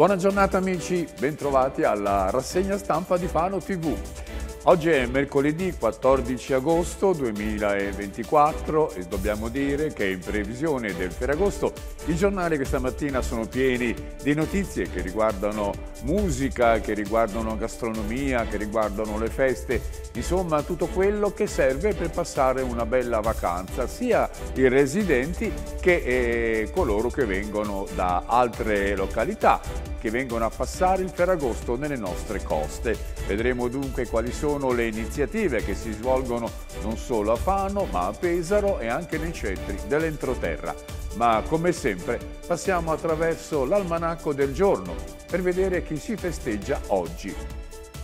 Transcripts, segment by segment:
Buona giornata amici, bentrovati alla rassegna stampa di Fano TV. Oggi è mercoledì 14 agosto 2024 e dobbiamo dire che in previsione del Ferragosto i giornali questa mattina sono pieni di notizie che riguardano musica, che riguardano gastronomia, che riguardano le feste, insomma tutto quello che serve per passare una bella vacanza, sia i residenti che eh, coloro che vengono da altre località, che vengono a passare il Ferragosto nelle nostre coste. Vedremo dunque quali sono le iniziative che si svolgono non solo a Fano ma a Pesaro e anche nei centri dell'entroterra. Ma come sempre passiamo attraverso l'almanacco del giorno per vedere chi si festeggia oggi.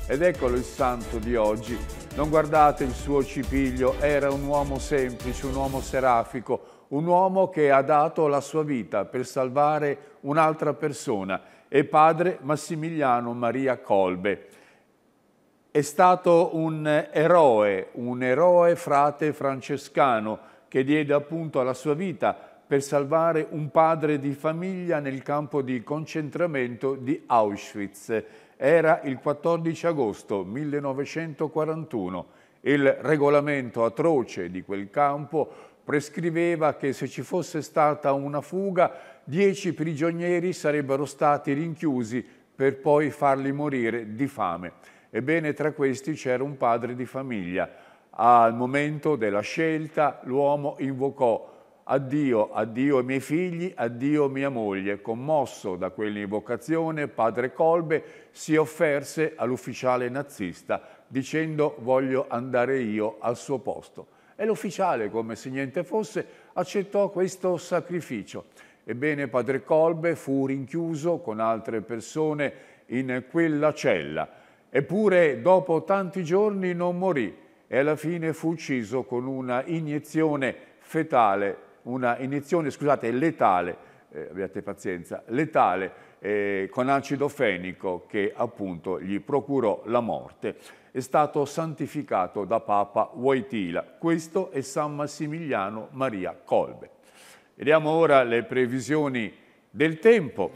Ed eccolo il santo di oggi. Non guardate il suo cipiglio, era un uomo semplice, un uomo serafico, un uomo che ha dato la sua vita per salvare un'altra persona e padre Massimiliano Maria Colbe. È stato un eroe, un eroe frate francescano che diede appunto la sua vita per salvare un padre di famiglia nel campo di concentramento di Auschwitz. Era il 14 agosto 1941. Il regolamento atroce di quel campo prescriveva che se ci fosse stata una fuga, dieci prigionieri sarebbero stati rinchiusi per poi farli morire di fame. Ebbene, tra questi c'era un padre di famiglia. Al momento della scelta l'uomo invocò Addio, addio ai miei figli, addio mia moglie. Commosso da quell'invocazione, padre Colbe si offerse all'ufficiale nazista dicendo voglio andare io al suo posto. E l'ufficiale, come se niente fosse, accettò questo sacrificio. Ebbene, padre Colbe fu rinchiuso con altre persone in quella cella. Eppure, dopo tanti giorni non morì e alla fine fu ucciso con una iniezione fetale una iniezione, scusate, letale, eh, abbiate pazienza, letale eh, con acido fenico che appunto gli procurò la morte. È stato santificato da Papa Waitila. Questo è San Massimiliano Maria Colbe. Vediamo ora le previsioni del tempo.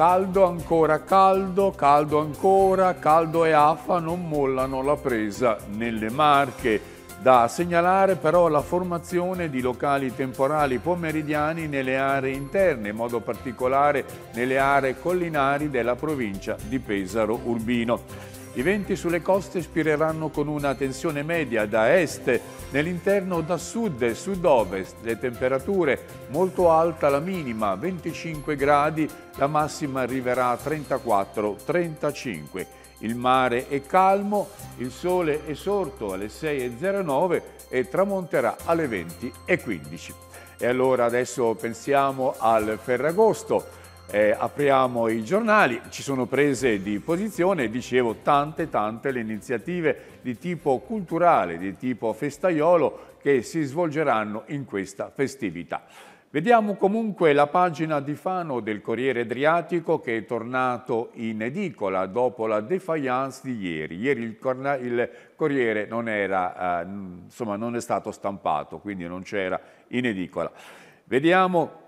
Caldo ancora caldo, caldo ancora, caldo e afa non mollano la presa nelle marche. Da segnalare però la formazione di locali temporali pomeridiani nelle aree interne, in modo particolare nelle aree collinari della provincia di Pesaro Urbino. I venti sulle coste spireranno con una tensione media da est, nell'interno da sud e sud-ovest. Le temperature molto alta la minima, 25 gradi, la massima arriverà a 34-35. Il mare è calmo, il sole è sorto alle 6.09 e tramonterà alle 20.15. E allora adesso pensiamo al Ferragosto eh, apriamo i giornali, ci sono prese di posizione, dicevo, tante tante le iniziative di tipo culturale, di tipo festaiolo che si svolgeranno in questa festività. Vediamo comunque la pagina di Fano del Corriere Adriatico che è tornato in edicola dopo la defiance di ieri. Ieri il, corna, il Corriere non, era, eh, insomma, non è stato stampato, quindi non c'era in edicola. Vediamo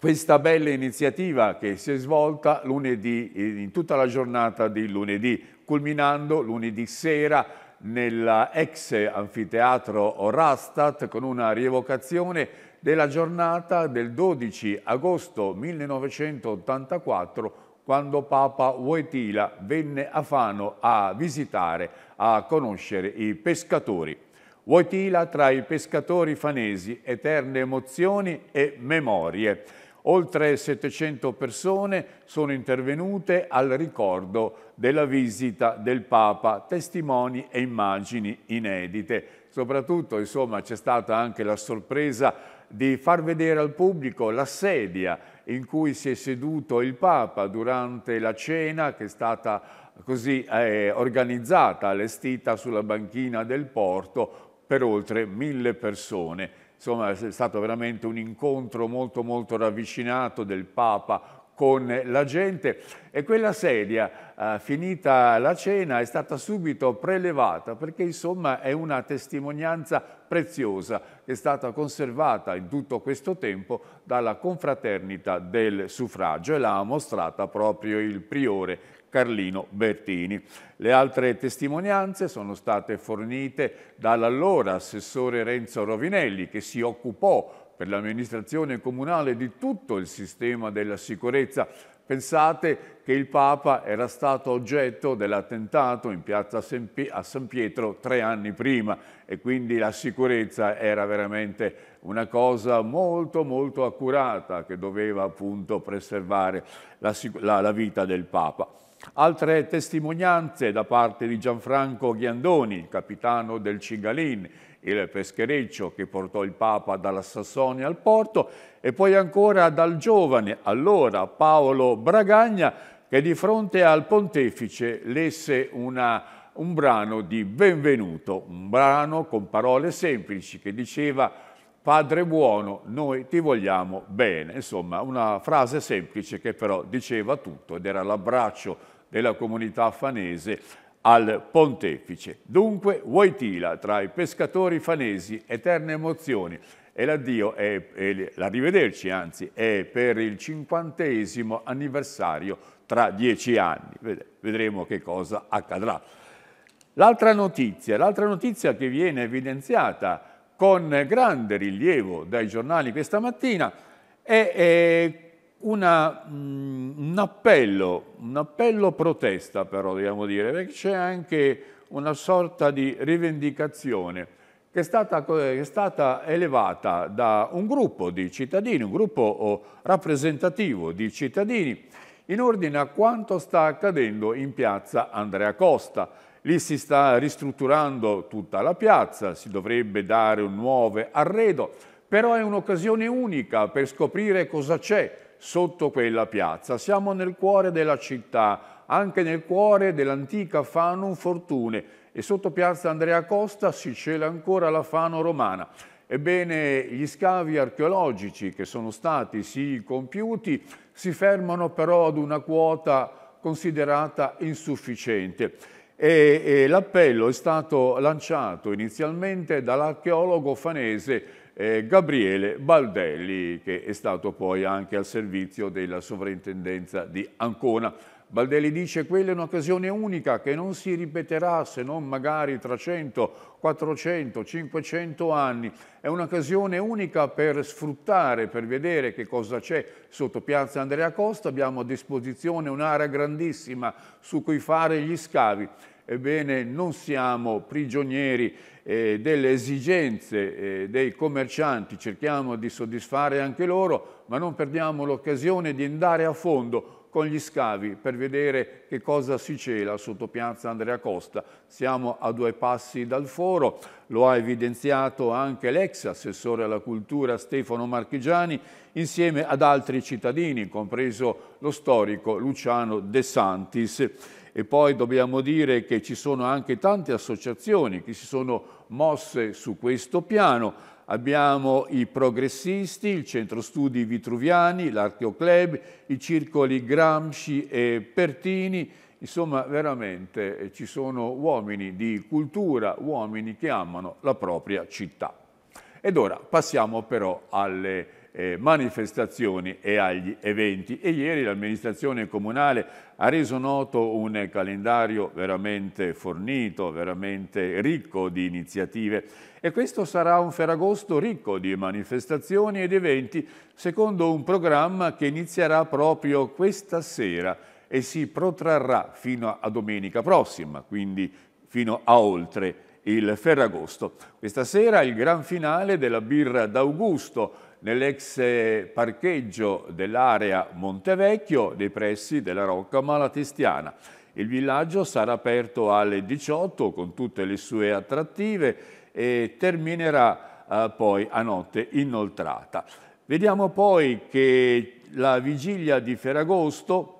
questa bella iniziativa che si è svolta lunedì, in tutta la giornata di lunedì, culminando lunedì sera nell'ex anfiteatro Rastat con una rievocazione della giornata del 12 agosto 1984 quando Papa Wojtyla venne a Fano a visitare, a conoscere i pescatori. Wojtyla tra i pescatori fanesi, eterne emozioni e memorie. Oltre 700 persone sono intervenute al ricordo della visita del Papa, testimoni e immagini inedite. Soprattutto insomma, c'è stata anche la sorpresa di far vedere al pubblico la sedia in cui si è seduto il Papa durante la cena che è stata così eh, organizzata, allestita sulla banchina del porto per oltre mille persone insomma è stato veramente un incontro molto molto ravvicinato del Papa con la gente e quella sedia, eh, finita la cena, è stata subito prelevata perché insomma è una testimonianza preziosa che è stata conservata in tutto questo tempo dalla confraternita del suffragio e l'ha mostrata proprio il priore Carlino Bertini. Le altre testimonianze sono state fornite dall'allora assessore Renzo Rovinelli che si occupò per l'amministrazione comunale di tutto il sistema della sicurezza. Pensate che il Papa era stato oggetto dell'attentato in piazza a San Pietro tre anni prima e quindi la sicurezza era veramente una cosa molto molto accurata che doveva appunto preservare la, la, la vita del Papa. Altre testimonianze da parte di Gianfranco Ghiandoni, capitano del Cigalin, il peschereccio che portò il Papa dalla Sassonia al porto, e poi ancora dal giovane, allora Paolo Bragagna, che di fronte al pontefice lesse una un brano di benvenuto, un brano con parole semplici che diceva Padre buono, noi ti vogliamo bene. Insomma, una frase semplice che però diceva tutto ed era l'abbraccio della comunità fanese al pontefice. Dunque, Wojtyla, tra i pescatori fanesi, eterne emozioni e l'addio, e l'arrivederci anzi, è per il cinquantesimo anniversario tra dieci anni. Vedremo che cosa accadrà. L'altra notizia, l'altra notizia che viene evidenziata con grande rilievo dai giornali questa mattina è, una, mm, un, appello, un appello protesta però dobbiamo dire, perché c'è anche una sorta di rivendicazione che è, stata, che è, stata, elevata da un gruppo di cittadini, un gruppo rappresentativo di cittadini, in ordine a quanto sta accadendo in piazza Andrea Costa. Lì si sta ristrutturando tutta la piazza, si dovrebbe dare un nuovo arredo, però è un'occasione unica per scoprire cosa c'è sotto quella piazza. Siamo nel cuore della città, anche nel cuore dell'antica Fanum Fortune e sotto piazza Andrea Costa si cela ancora la Fano romana. Ebbene, gli scavi archeologici che sono stati sì compiuti si fermano però ad una quota considerata insufficiente e, e l'appello è stato lanciato inizialmente dall'archeologo fanese eh, Gabriele Baldelli, che è stato poi anche al servizio della sovrintendenza di Ancona. Baldelli dice quella è un'occasione unica che non si ripeterà se non magari tra 100, 400, 500 anni. È un'occasione unica per sfruttare, per vedere che cosa c'è sotto Piazza Andrea Costa. Abbiamo a disposizione un'area grandissima su cui fare gli scavi. Ebbene, non siamo prigionieri eh, delle esigenze eh, dei commercianti, cerchiamo di soddisfare anche loro, ma non perdiamo l'occasione di andare a fondo con gli scavi per vedere che cosa si cela sotto piazza Andrea Costa. Siamo a due passi dal foro, lo ha evidenziato anche l'ex assessore alla cultura Stefano Marchigiani insieme ad altri cittadini, compreso lo storico Luciano De Santis. E poi dobbiamo dire che ci sono anche tante associazioni che si sono mosse su questo piano Abbiamo i progressisti, il centro studi Vitruviani, l'Archeocleb, i circoli Gramsci e Pertini, Insomma, veramente eh, ci sono uomini di cultura, uomini che amano la propria città. Ed ora passiamo però alle eh, manifestazioni e agli eventi. E ieri l'amministrazione comunale ha reso noto un calendario veramente fornito, veramente ricco di iniziative e questo sarà un Ferragosto ricco di manifestazioni ed eventi secondo un programma che inizierà proprio questa sera e si protrarrà fino a domenica prossima, quindi fino a oltre il Ferragosto. Questa sera il gran finale della birra d'Augusto nell'ex parcheggio dell'area Montevecchio dei pressi della Rocca Malatestiana. Il villaggio sarà aperto alle 18 con tutte le sue attrattive e terminerà eh, poi a notte inoltrata. Vediamo poi che la vigilia di Ferragosto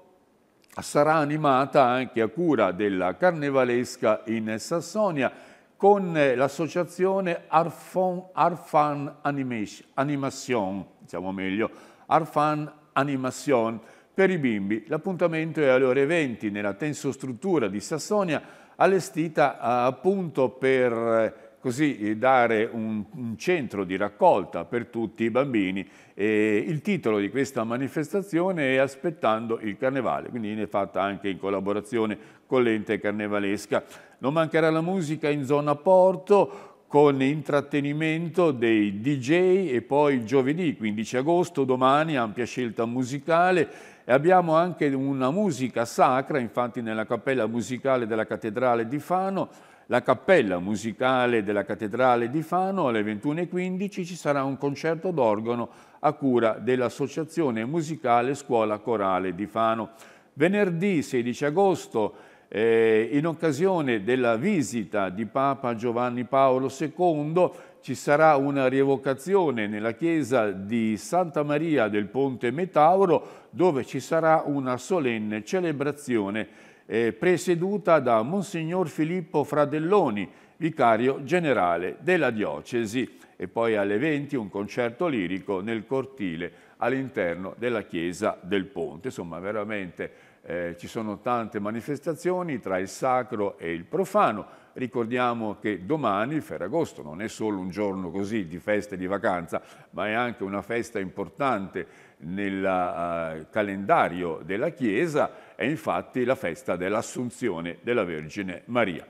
sarà animata anche a cura della Carnevalesca in Sassonia con eh, l'associazione Arfan, Arfan Animation, diciamo meglio, Arfan Animation per i bimbi. L'appuntamento è alle ore 20 nella tensostruttura di Sassonia allestita eh, appunto per eh, così eh, dare un, un centro di raccolta per tutti i bambini. E il titolo di questa manifestazione è Aspettando il Carnevale, quindi viene fatta anche in collaborazione con l'ente carnevalesca. Non mancherà la musica in zona porto, con intrattenimento dei DJ e poi giovedì 15 agosto, domani, ampia scelta musicale, e abbiamo anche una musica sacra, infatti nella cappella musicale della cattedrale di Fano, la cappella musicale della cattedrale di Fano alle 21.15 ci sarà un concerto d'organo a cura dell'Associazione Musicale Scuola Corale di Fano. Venerdì 16 agosto, eh, in occasione della visita di Papa Giovanni Paolo II, ci sarà una rievocazione nella chiesa di Santa Maria del Ponte Metauro dove ci sarà una solenne celebrazione eh, presieduta da Monsignor Filippo Fradelloni, vicario generale della diocesi e poi alle 20 un concerto lirico nel cortile all'interno della chiesa del Ponte. Insomma veramente eh, ci sono tante manifestazioni tra il sacro e il profano ricordiamo che domani, Ferragosto, non è solo un giorno così di festa e di vacanza, ma è anche una festa importante nel uh, calendario della Chiesa, è infatti la festa dell'Assunzione della Vergine Maria.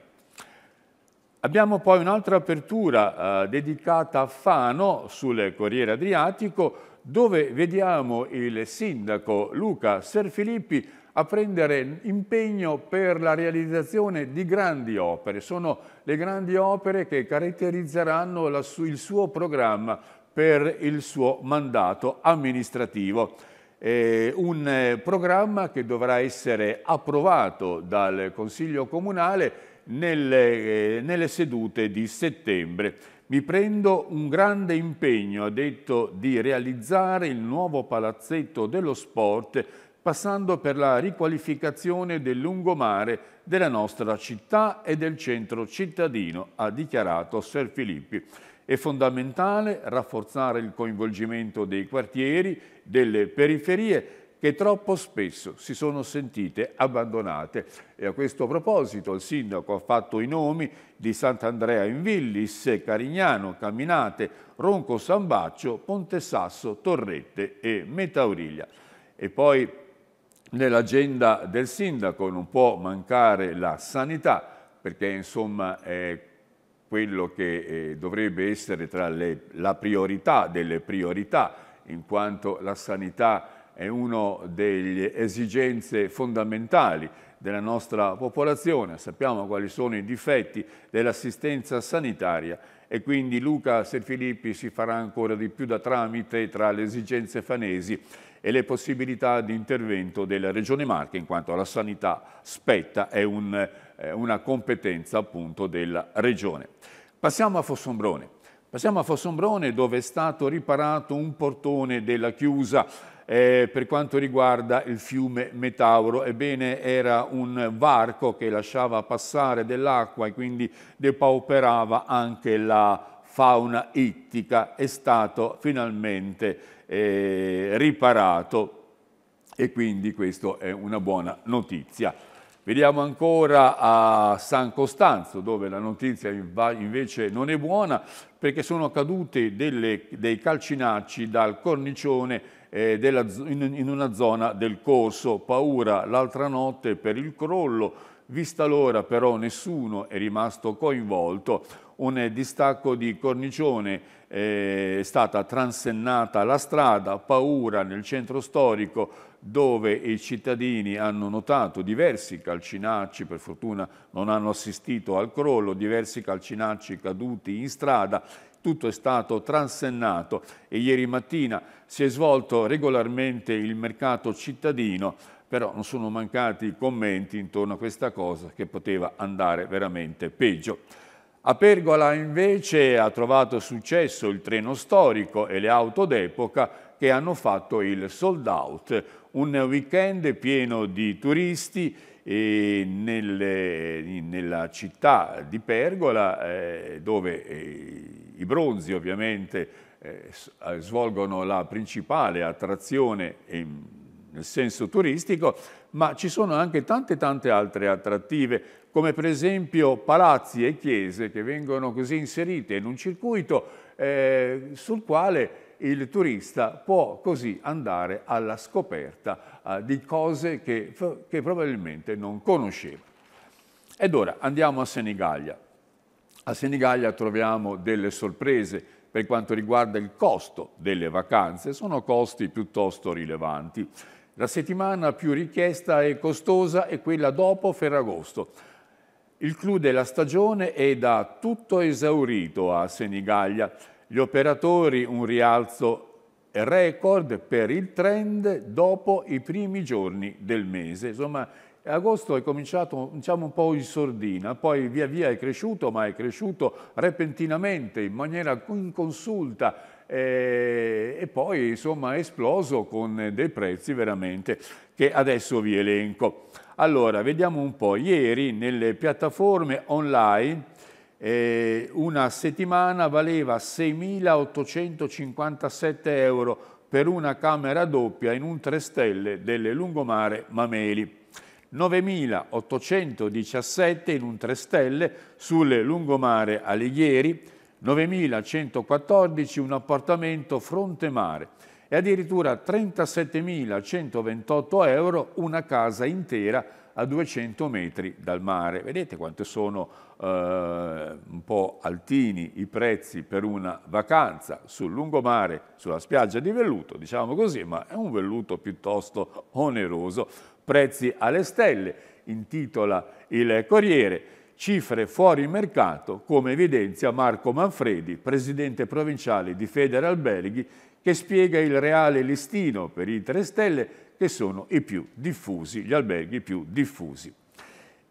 Abbiamo poi un'altra apertura uh, dedicata a Fano sul Corriere Adriatico, dove vediamo il sindaco Luca Serfilippi a prendere impegno per la realizzazione di grandi opere. Sono le grandi opere che caratterizzeranno il suo programma per il suo mandato amministrativo. Eh, un programma che dovrà essere approvato dal Consiglio Comunale nelle, eh, nelle sedute di settembre. Mi prendo un grande impegno, ha detto, di realizzare il nuovo palazzetto dello sport passando per la riqualificazione del lungomare della nostra città e del centro cittadino, ha dichiarato Ser Filippi. È fondamentale rafforzare il coinvolgimento dei quartieri, delle periferie, che troppo spesso si sono sentite abbandonate. E a questo proposito il sindaco ha fatto i nomi di Sant'Andrea in Villis, Carignano, Camminate, Ronco Sambaccio, Ponte Sasso, Torrette e Metauriglia. E poi Nell'agenda del sindaco non può mancare la sanità, perché insomma è quello che eh, dovrebbe essere tra le, la priorità delle priorità, in quanto la sanità è una delle esigenze fondamentali della nostra popolazione, sappiamo quali sono i difetti dell'assistenza sanitaria e quindi Luca Serfilippi si farà ancora di più da tramite tra le esigenze fanesi e le possibilità di intervento della Regione Marche, in quanto la sanità spetta, è un, eh, una competenza appunto della Regione. Passiamo a Fossombrone. Passiamo a Fossombrone dove è stato riparato un portone della chiusa eh, per quanto riguarda il fiume Metauro. Ebbene, era un varco che lasciava passare dell'acqua e quindi depauperava anche la fauna ittica, è stato finalmente eh, riparato e quindi questa è una buona notizia. Vediamo ancora a San Costanzo, dove la notizia invece non è buona, perché sono caduti dei calcinacci dal cornicione eh, della, in, in una zona del corso. Paura l'altra notte per il crollo, vista l'ora però nessuno è rimasto coinvolto un distacco di cornicione, eh, è stata transennata la strada, paura nel centro storico dove i cittadini hanno notato diversi calcinacci, per fortuna non hanno assistito al crollo, diversi calcinacci caduti in strada, tutto è stato transennato e ieri mattina si è svolto regolarmente il mercato cittadino, però non sono mancati commenti intorno a questa cosa che poteva andare veramente peggio. A Pergola invece ha trovato successo il treno storico e le auto d'epoca che hanno fatto il sold out, un weekend pieno di turisti e nelle, nella città di Pergola eh, dove eh, i bronzi ovviamente eh, svolgono la principale attrazione ehm, nel senso turistico, ma ci sono anche tante tante altre attrattive, come per esempio palazzi e chiese che vengono così inserite in un circuito eh, sul quale il turista può così andare alla scoperta eh, di cose che, che probabilmente non conosceva. Ed ora andiamo a Senigallia. A Senigallia troviamo delle sorprese per quanto riguarda il costo delle vacanze, sono costi piuttosto rilevanti. La settimana più richiesta e costosa è quella dopo Ferragosto. Il clou della stagione è da tutto esaurito a Senigallia. Gli operatori un rialzo record per il trend dopo i primi giorni del mese. Insomma, agosto è cominciato diciamo, un po' in sordina, poi via via è cresciuto, ma è cresciuto repentinamente, in maniera inconsulta e, eh, e poi insomma è esploso con dei prezzi veramente che adesso vi elenco. Allora, vediamo un po'. Ieri nelle piattaforme online eh, una settimana valeva 6.857 euro per una camera doppia in un 3 stelle delle lungomare Mameli. 9.817 in un 3 stelle sulle lungomare Alighieri, 9.114 un appartamento fronte mare e addirittura 37.128 euro una casa intera a 200 metri dal mare. Vedete quanto sono eh, un po' altini i prezzi per una vacanza sul lungomare, sulla spiaggia di velluto, diciamo così, ma è un velluto piuttosto oneroso. Prezzi alle stelle, intitola il Corriere cifre fuori mercato, come evidenzia Marco Manfredi, presidente provinciale di Federalberghi, che spiega il reale listino per i 3 stelle che sono i più diffusi, gli alberghi più diffusi.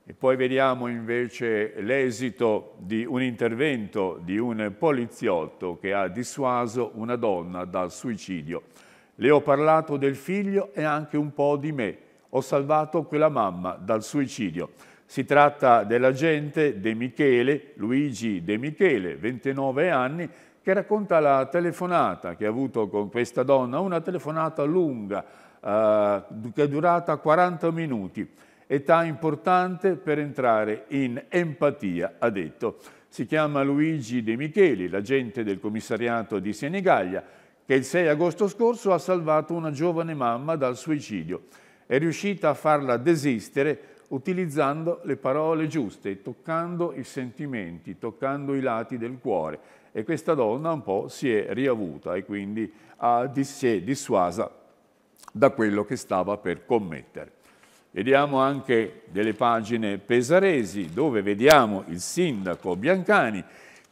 E poi vediamo invece l'esito di un intervento di un poliziotto che ha dissuaso una donna dal suicidio. Le ho parlato del figlio e anche un po' di me. Ho salvato quella mamma dal suicidio. Si tratta dell'agente De Michele, Luigi De Michele, 29 anni, che racconta la telefonata che ha avuto con questa donna, una telefonata lunga eh, che è durata 40 minuti, età importante per entrare in empatia, ha detto. Si chiama Luigi De Micheli, l'agente del commissariato di Senigallia, che il 6 agosto scorso ha salvato una giovane mamma dal suicidio. È riuscita a farla desistere utilizzando le parole giuste, toccando i sentimenti, toccando i lati del cuore. E questa donna un po' si è riavuta e quindi si è dissuasa da quello che stava per commettere. Vediamo anche delle pagine pesaresi dove vediamo il sindaco Biancani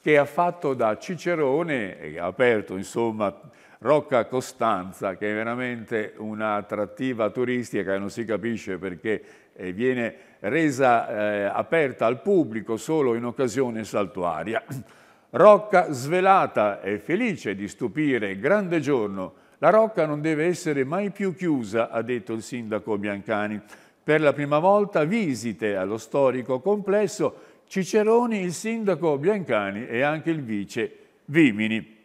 che ha fatto da Cicerone, e ha aperto insomma Rocca Costanza, che è veramente un'attrattiva turistica, e non si capisce perché eh, viene resa eh, aperta al pubblico solo in occasione saltuaria. Rocca svelata e felice di stupire, grande giorno. La Rocca non deve essere mai più chiusa, ha detto il sindaco Biancani. Per la prima volta visite allo storico complesso Ciceroni, il sindaco Biancani e anche il vice Vimini.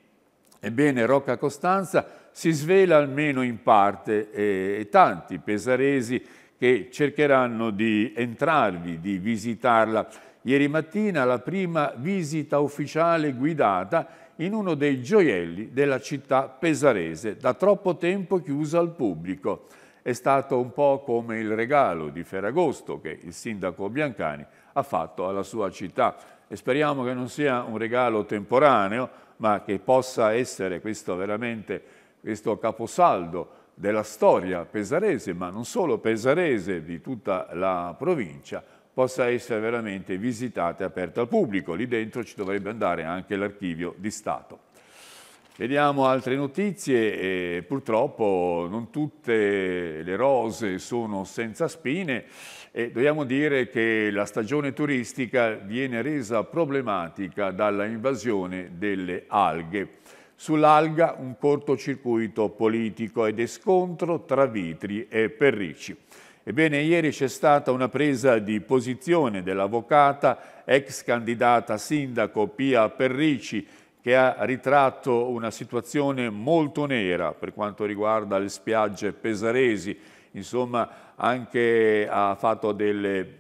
Ebbene, Rocca Costanza si svela almeno in parte e tanti pesaresi che cercheranno di entrarvi, di visitarla. Ieri mattina la prima visita ufficiale guidata in uno dei gioielli della città pesarese, da troppo tempo chiusa al pubblico. È stato un po' come il regalo di Ferragosto che il sindaco Biancani ha fatto alla sua città. E speriamo che non sia un regalo temporaneo, ma che possa essere questo veramente questo caposaldo della storia pesarese, ma non solo pesarese, di tutta la provincia, possa essere veramente visitata e aperta al pubblico. Lì dentro ci dovrebbe andare anche l'archivio di Stato. Vediamo altre notizie, eh, purtroppo non tutte le rose sono senza spine e dobbiamo dire che la stagione turistica viene resa problematica dalla invasione delle alghe. Sull'alga un cortocircuito politico ed è scontro tra Vitri e Perricci. Ebbene, ieri c'è stata una presa di posizione dell'avvocata, ex candidata sindaco Pia Perricci, che ha ritratto una situazione molto nera per quanto riguarda le spiagge pesaresi. Insomma, anche ha fatto delle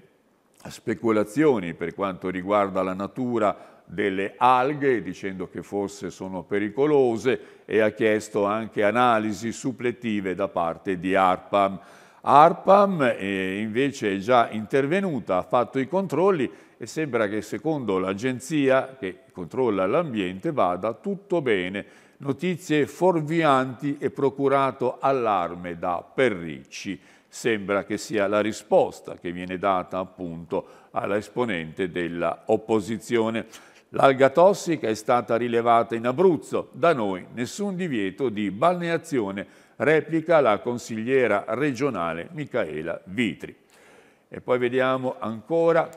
speculazioni per quanto riguarda la natura delle alghe dicendo che forse sono pericolose e ha chiesto anche analisi suppletive da parte di ARPAM. ARPAM eh, invece è già intervenuta, ha fatto i controlli e sembra che secondo l'agenzia che controlla l'ambiente vada tutto bene. Notizie forvianti e procurato allarme da Perricci. Sembra che sia la risposta che viene data appunto all'esponente dell'opposizione. L'alga tossica è stata rilevata in Abruzzo, da noi nessun divieto di balneazione, replica la consigliera regionale Michaela Vitri. E poi vediamo ancora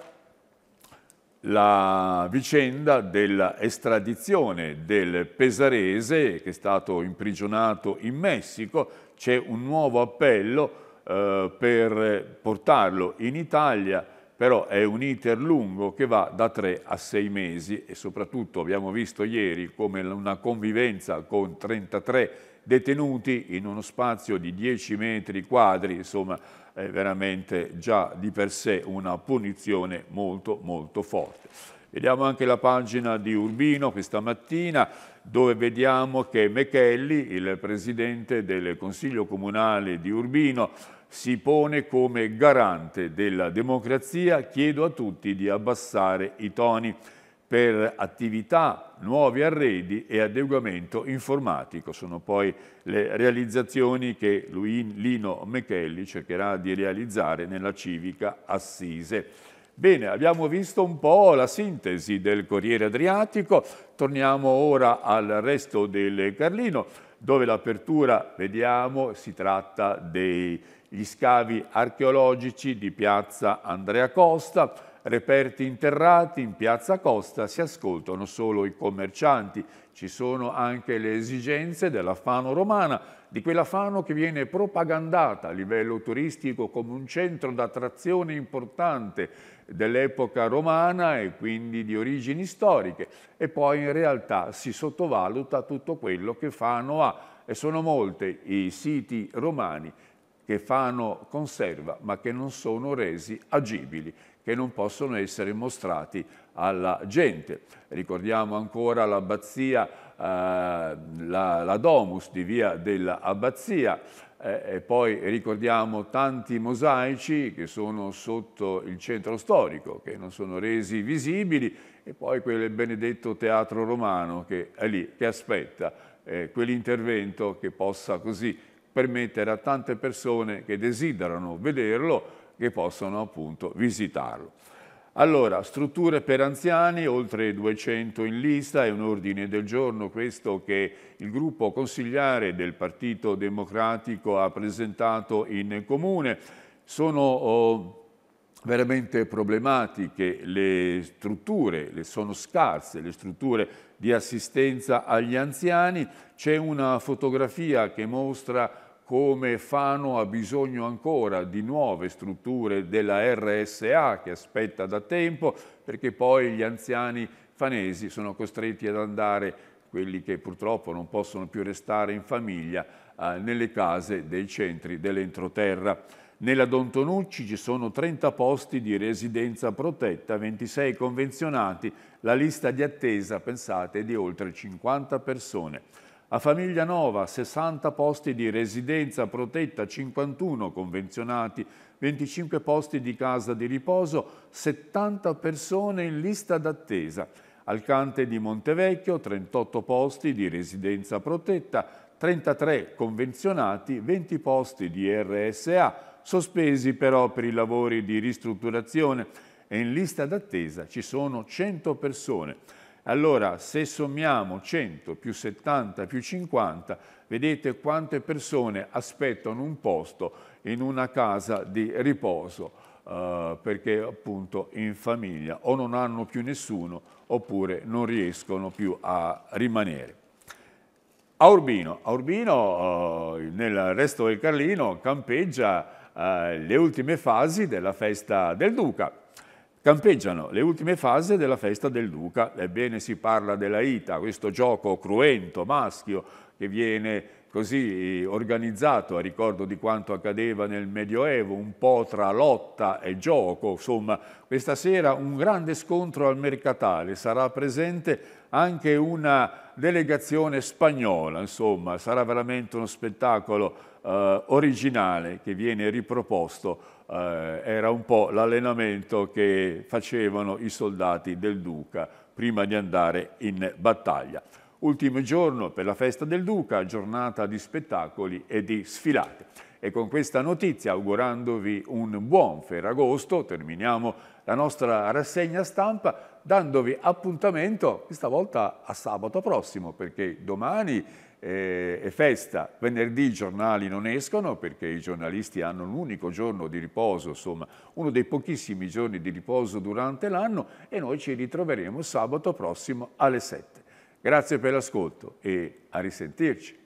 la vicenda dell'estradizione del pesarese che è stato imprigionato in Messico. C'è un nuovo appello eh, per portarlo in Italia però è un iter lungo che va da tre a sei mesi e soprattutto abbiamo visto ieri come una convivenza con 33 detenuti in uno spazio di 10 metri quadri, insomma è veramente già di per sé una punizione molto molto forte. Vediamo anche la pagina di Urbino questa mattina dove vediamo che Mechelli, il presidente del Consiglio Comunale di Urbino, si pone come garante della democrazia, chiedo a tutti di abbassare i toni per attività, nuovi arredi e adeguamento informatico. Sono poi le realizzazioni che Lino Mechelli cercherà di realizzare nella civica Assise. Bene, abbiamo visto un po' la sintesi del Corriere Adriatico, torniamo ora al resto del Carlino, dove l'apertura, vediamo, si tratta dei gli scavi archeologici di piazza Andrea Costa, reperti interrati in piazza Costa si ascoltano solo i commercianti, ci sono anche le esigenze della Fano romana, di quella Fano che viene propagandata a livello turistico come un centro d'attrazione importante dell'epoca romana e quindi di origini storiche e poi in realtà si sottovaluta tutto quello che Fano ha e sono molte i siti romani che fanno conserva ma che non sono resi agibili, che non possono essere mostrati alla gente. Ricordiamo ancora l'abbazia, eh, la, la, Domus di via dell'Abbazia, eh, e poi ricordiamo tanti mosaici che sono sotto il centro storico, che non sono resi visibili, e poi quel benedetto teatro romano che è lì, che aspetta eh, quell'intervento che possa così permettere a tante persone che desiderano vederlo che possono appunto visitarlo. Allora, strutture per anziani, oltre 200 in lista, è un ordine del giorno questo che il gruppo consigliare del Partito Democratico ha presentato in comune. Sono oh, veramente problematiche le strutture, le sono scarse le strutture di assistenza agli anziani. C'è una fotografia che mostra come Fano ha bisogno ancora di nuove strutture della RSA che aspetta da tempo perché poi gli anziani fanesi sono costretti ad andare, quelli che purtroppo non possono più restare in famiglia, eh, nelle case dei centri dell'entroterra. Nella Dontonucci ci sono 30 posti di residenza protetta, 26 convenzionati, la lista di attesa, pensate, è di oltre 50 persone. A Famiglia Nova 60 posti di residenza protetta, 51 convenzionati, 25 posti di casa di riposo, 70 persone in lista d'attesa. Alcante di Montevecchio 38 posti di residenza protetta, 33 convenzionati, 20 posti di RSA, sospesi però per i lavori di ristrutturazione e in lista d'attesa ci sono 100 persone. Allora, se sommiamo 100 più 70 più 50, vedete quante persone aspettano un posto in una casa di riposo, eh, perché appunto in famiglia o non hanno più nessuno oppure non riescono più a rimanere. A Urbino, a Urbino eh, nel resto del Carlino campeggia eh, le ultime fasi della festa del Duca, campeggiano le ultime fasi della festa del Duca. Ebbene si parla della Ita, questo gioco cruento, maschio, che viene così eh, organizzato a ricordo di quanto accadeva nel Medioevo, un po' tra lotta e gioco. Insomma, questa sera un grande scontro al mercatale, sarà presente anche una delegazione spagnola, insomma, sarà veramente uno spettacolo eh, originale che viene riproposto eh, era un po' l'allenamento che facevano i soldati del duca prima di andare in battaglia. Ultimo giorno per la festa del duca, giornata di spettacoli e di sfilate. E con questa notizia, augurandovi un buon Ferragosto, terminiamo la nostra rassegna stampa dandovi appuntamento, questa volta a sabato prossimo, perché domani è festa, venerdì i giornali non escono perché i giornalisti hanno un unico giorno di riposo, insomma uno dei pochissimi giorni di riposo durante l'anno e noi ci ritroveremo sabato prossimo alle 7. Grazie per l'ascolto e a risentirci.